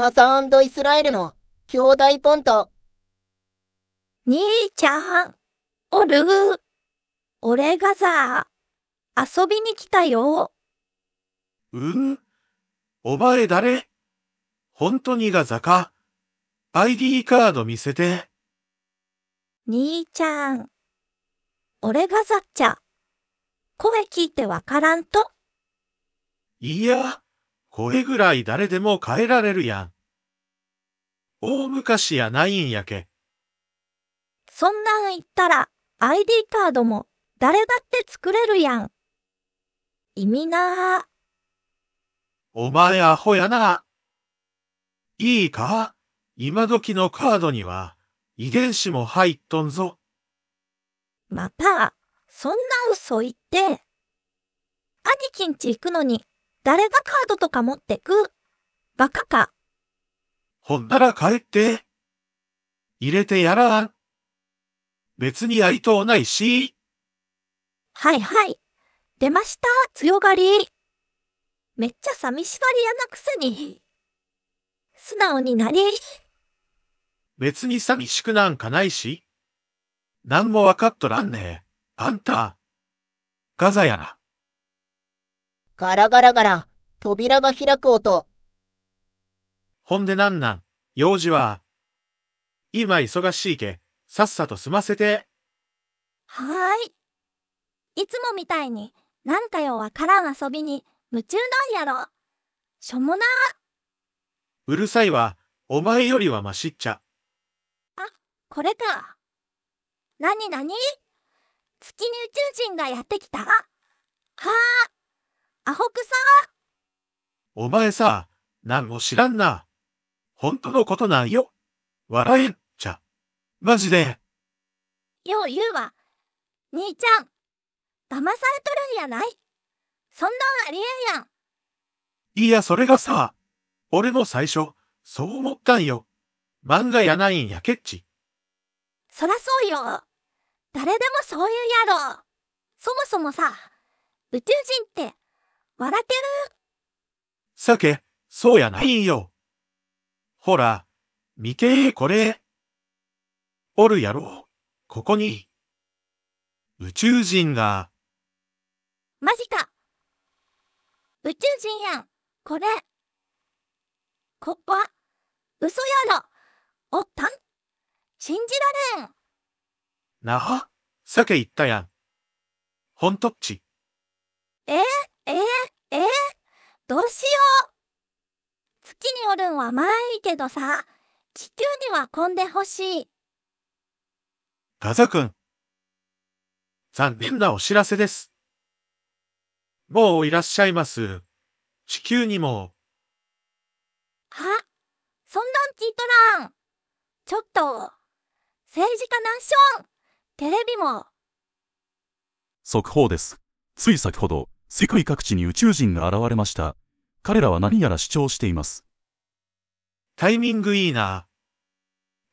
カドイスラエルの兄弟ポンと。兄ちゃん、おる俺がさ、遊びに来たよ。うんお前誰本当にガザか ?ID カード見せて。兄ちゃん、俺がザっちゃ。声聞いてわからんと。いや。声ぐらい誰でも変えられるやん。大昔やないんやけ。そんなん言ったら ID カードも誰だって作れるやん。意味なぁ。お前アホやな。いいか今時のカードには遺伝子も入っとんぞ。また、そんな嘘言って。兄貴んち行くのに誰がカードとか持ってくバカか。ほんなら帰って。入れてやらん。別にやりとうないし。はいはい。出ました、強がり。めっちゃ寂しがりやなくせに。素直になり。別に寂しくなんかないし。なんもわかっとらんねえ。あんた。ガザやな。ガラガラガラ、扉が開く音。ほんでなんなん、用事は。今忙しいけ、さっさと済ませて。はーい。いつもみたいに、なんかよわからん遊びに、夢中なんやろ。しょもなうるさいわ、お前よりはましっちゃ。あ、これか。なになに月に宇宙人がやってきたはあアホくさお前さ、何も知らんな。本当のことなんよ。笑えっちゃ。マジで。よう言うわ。兄ちゃん、騙されとるんやないそんなんありえんやん。いや、それがさ、俺も最初、そう思ったんよ。漫画やないんやけっち。そらそうよ。誰でもそういうやろ。そもそもさ、宇宙人って笑ってるさけ、そうやないよ。ほら、見て、これ。おるやろ、ここに。宇宙人が。マジか。宇宙人やん、これ。こっは、嘘やろ。おったん信じられん。なあ、さけ言ったやん。ほんとっち。ええーどうしよう月におるんはまあいいけどさ、地球には混んでほしい。カザ君。残念なお知らせです。もういらっしゃいます。地球にも。はそんなん聞いとらん。ちょっと、政治家なんしょん。テレビも。速報です。つい先ほど、世界各地に宇宙人が現れました。彼らは何やら主張しています。タイミングいいな。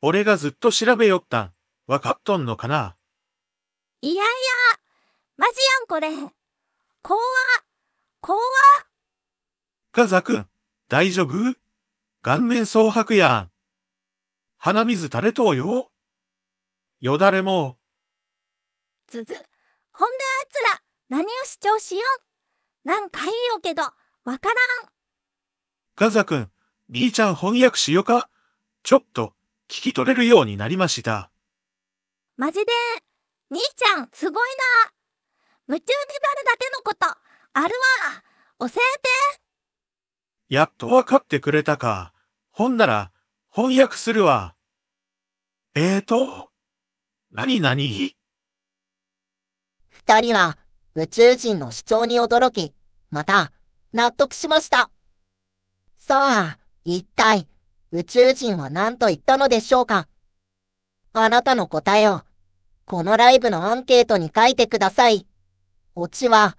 俺がずっと調べよったん。わかっとんのかないやいや、マジやんこれ。怖怖ガザくん、大丈夫顔面蒼白やん。鼻水垂れとうよ。よだれも。つず、ほんであつら。何を主張しようなんかいいよけど、わからん。ガザ君、B ちゃん翻訳しよかちょっと、聞き取れるようになりました。マジで、兄ちゃん、すごいな。夢中になるだけのこと、あるわ。教えて。やっとわかってくれたか。ほんなら、翻訳するわ。えーと、なになに二人は宇宙人の主張に驚き、また、納得しました。さあ、一体、宇宙人は何と言ったのでしょうかあなたの答えを、このライブのアンケートに書いてください。オチは、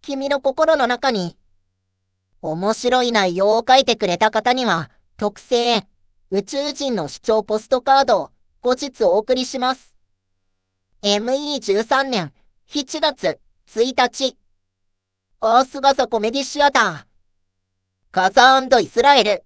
君の心の中に、面白い内容を書いてくれた方には、特製、宇宙人の主張ポストカードを後日お送りします。ME13 年7月。1日、大菅サコメディシアター、カザとイスラエル。